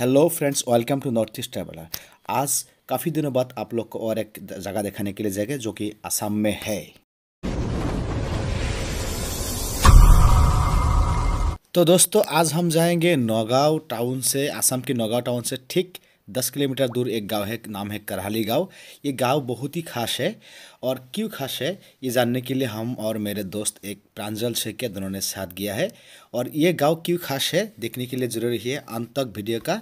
hello friends welcome to North East traveller आज काफ़ी दिनों बाद आप लोग को और एक जगह दिखाने के लिए जगह जो कि असम में है तो दोस्तों आज हम जाएंगे नौगांव टाउन से असम के नौगांव टाउन से ठीक दस किलोमीटर दूर एक गांव है नाम है करहाली गांव ये गांव बहुत ही खास है और क्यों खास है ये जानने के लिए हम और मेरे दोस्त एक प्रांजल क्या दोनों ने साथ गया है और ये गांव क्यों खास है देखने के लिए जरूरी है अंत तक वीडियो का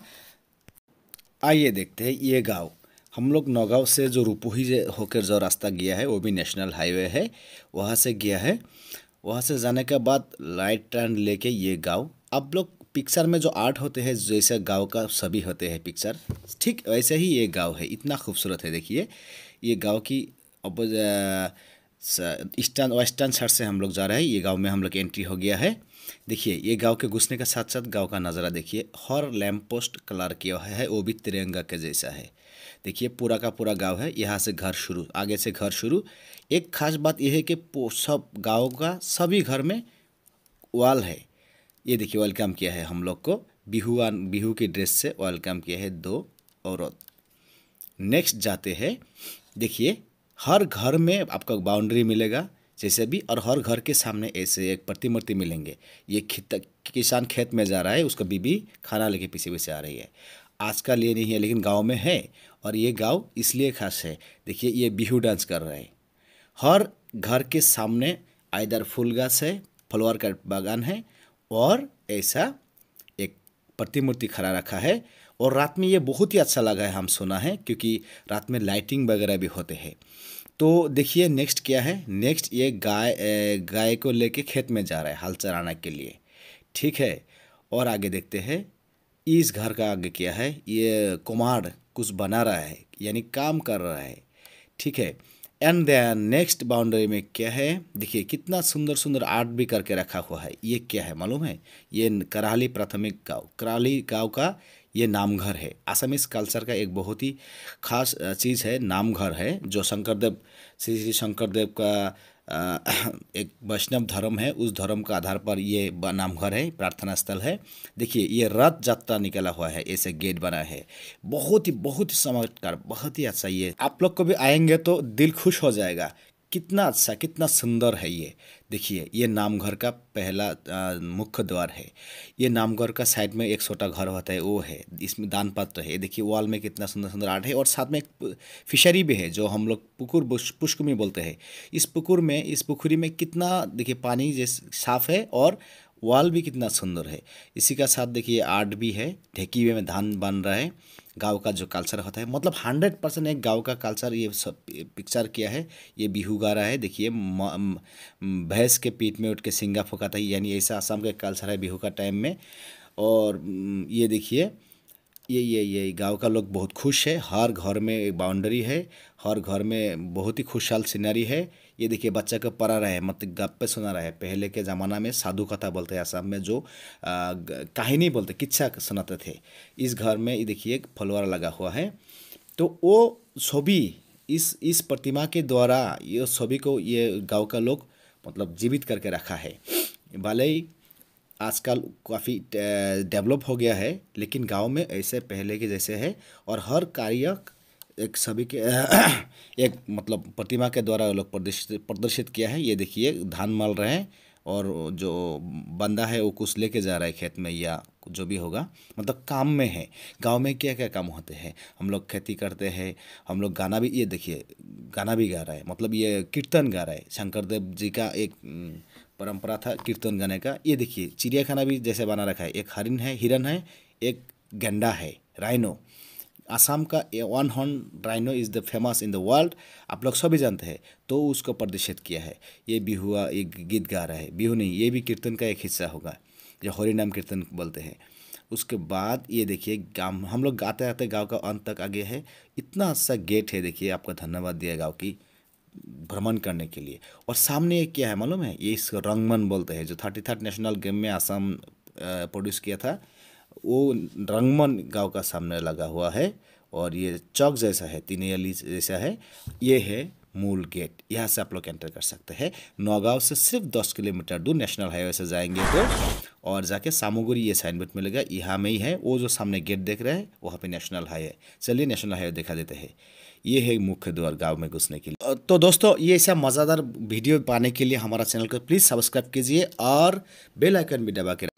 आइए देखते हैं ये गाँव हम लोग नौगांव से जो रूपोही होकर जो रास्ता गया है वो भी नेशनल हाईवे है वहाँ से गया है वहाँ से जाने के बाद राइट टर्न लेके ये गाँव आप लोग पिक्चर में जो आर्ट होते हैं जैसे गांव का सभी होते हैं पिक्चर ठीक वैसे ही ये गांव है इतना खूबसूरत है देखिए ये गांव की अपोज ईस्टर्न वेस्टर्न साइड से हम लोग जा रहे हैं ये गांव में हम लोग एंट्री हो गया है देखिए ये गांव के घुसने के साथ साथ गांव का नज़ारा देखिए हर लैम्प पोस्ट कलर किया है वो भी तिरंगा के जैसा है देखिए पूरा का पूरा गांव है यहाँ से घर शुरू आगे से घर शुरू एक खास बात यह है कि सब गाँव का सभी घर में वाल है ये देखिए वेलकम किया है हम लोग को बिहू बिहू के ड्रेस से वेलकम किया है दो औरत नेक्स्ट जाते हैं देखिए हर घर में आपका बाउंड्री मिलेगा जैसे भी और हर घर के सामने ऐसे एक प्रतिमूर्ति मिलेंगे ये खेत किसान खेत में जा रहा है उसका बीबी खाना लेके पीछे पीछे आ रही है आज का लिए नहीं है लेकिन गांव में है और ये गांव इसलिए खास है देखिए ये बिहू डांस कर रहे हैं हर घर के सामने आयदर फूल गाछ है फलवार का बागान है और ऐसा एक प्रतिमूर्ति खड़ा रखा है और रात में ये बहुत ही अच्छा लगा है हम सुना है क्योंकि रात में लाइटिंग वगैरह भी होते हैं तो देखिए नेक्स्ट क्या है नेक्स्ट ये गाय गाय को लेके खेत में जा रहा है हल चराने के लिए ठीक है और आगे देखते हैं इस घर का आगे क्या है ये कुमार कुछ बना रहा है यानी काम कर रहा है ठीक है एंड देन नेक्स्ट बाउंड्री में क्या है देखिए कितना सुंदर सुंदर आर्ट भी करके रखा हुआ है ये क्या है मालूम है ये कराहली प्राथमिक गांव कराली गांव का ये नामघर है आसामिस कल्चर का एक बहुत ही खास चीज़ है नामघर है जो शंकरदेव श्री श्री शंकरदेव का एक वैष्णव धर्म है उस धर्म का आधार पर ये नामघर है प्रार्थना स्थल है देखिए ये रथ यात्रा निकला हुआ है ऐसे गेट बना है बहुत ही बहुत ही समझकार बहुत ही अच्छा ये आप लोग को भी आएंगे तो दिल खुश हो जाएगा कितना अच्छा कितना सुंदर है ये देखिए ये नामघर का पहला मुख्य द्वार है ये नामघर का साइड में एक छोटा घर होता है वो है इसमें दान पात्र है देखिए वॉल में कितना सुंदर सुंदर आर्ट है और साथ में एक फिशरी भी है जो हम लोग पुकुर पुष्क में बोलते हैं इस पुकुर में इस पुखरी में कितना देखिए पानी जैसे साफ है और वाल भी कितना सुंदर है इसी का साथ देखिए आर्ट भी है ढेकी में धान बन रहा है गांव का जो कल्चर होता है मतलब हंड्रेड परसेंट एक गांव का कल्चर ये सब पिक्चर किया है ये बिहू गा रहा है देखिए भैंस के पीठ में उठ के सिंगा फुकाता है यानी ऐसा आसाम का कल्चर है बिहू का टाइम में और ये देखिए ये ये ये गांव का लोग बहुत खुश है हर घर में एक बाउंड्री है हर घर में बहुत ही खुशहाल सीनरी है ये देखिए बच्चा को पढ़ा रहा है मतलब गप्पे सुना रहा है पहले के ज़माना में साधु कथा बोलते हैं आसाम में जो कहानी बोलते किस्सा सुनाते थे इस घर में ये देखिए एक फलवारा लगा हुआ है तो वो सभी इस इस प्रतिमा के द्वारा ये सभी को ये गाँव का लोग मतलब जीवित करके रखा है भले ही आजकल काफ़ी डेवलप हो गया है लेकिन गांव में ऐसे पहले के जैसे है और हर कार्य एक सभी के एक मतलब प्रतिमा के द्वारा लोग प्रदर्शित प्रदर्शित किया है ये देखिए धान मल रहे हैं और जो बंदा है वो कुछ लेके जा रहा है खेत में या जो भी होगा मतलब काम में है गांव में क्या क्या काम होते हैं हम लोग खेती करते हैं हम लोग गाना भी ये देखिए गाना भी गा रहा है मतलब ये कीर्तन गा रहा है शंकरदेव जी का एक परंपरा था कीर्तन गाने का ये देखिए चिड़ियाखाना भी जैसे बना रखा है एक हरिन है हिरन है एक गेंडा है राइनो आसाम का a one horn rhino is the famous in the world आप लोग सभी जानते हैं तो उसको प्रदर्शित किया है ये बिहुआ ये गीत गा रहा है बिहू नहीं ये भी कीर्तन का एक हिस्सा होगा जो हरिनाम कीर्तन बोलते हैं उसके बाद ये देखिए गाँव हम लोग गाते आते गाँव का अंत तक आ गया है इतना अच्छा गेट है देखिए आपका धन्यवाद दिया गाँव की भ्रमण करने के लिए और सामने ये क्या है मालूम है ये इसको रंगमन बोलते हैं जो थर्टी थर्ड नेशनल गेम में आसाम प्रोड्यूस किया था वो रंगमन गांव का सामने लगा हुआ है और ये चौक जैसा है तीन अली जैसा है ये है मूल गेट यहाँ से आप लोग एंटर कर सकते हैं नौगांव से सिर्फ दस किलोमीटर दूर नेशनल हाईवे से जाएंगे तो और जाके सामोगुरी ये साइन बोर्ड मिलेगा यहाँ में ही है वो जो सामने गेट देख रहे हैं वहाँ पे नेशनल हाईवे चलिए नेशनल हाईवे दिखा देते हैं ये है मुख्य द्वार गांव में घुसने के लिए तो दोस्तों ये ऐसा मज़ेदार वीडियो पाने के लिए हमारा चैनल को प्लीज़ सब्सक्राइब कीजिए और बेलाइकन भी दबा के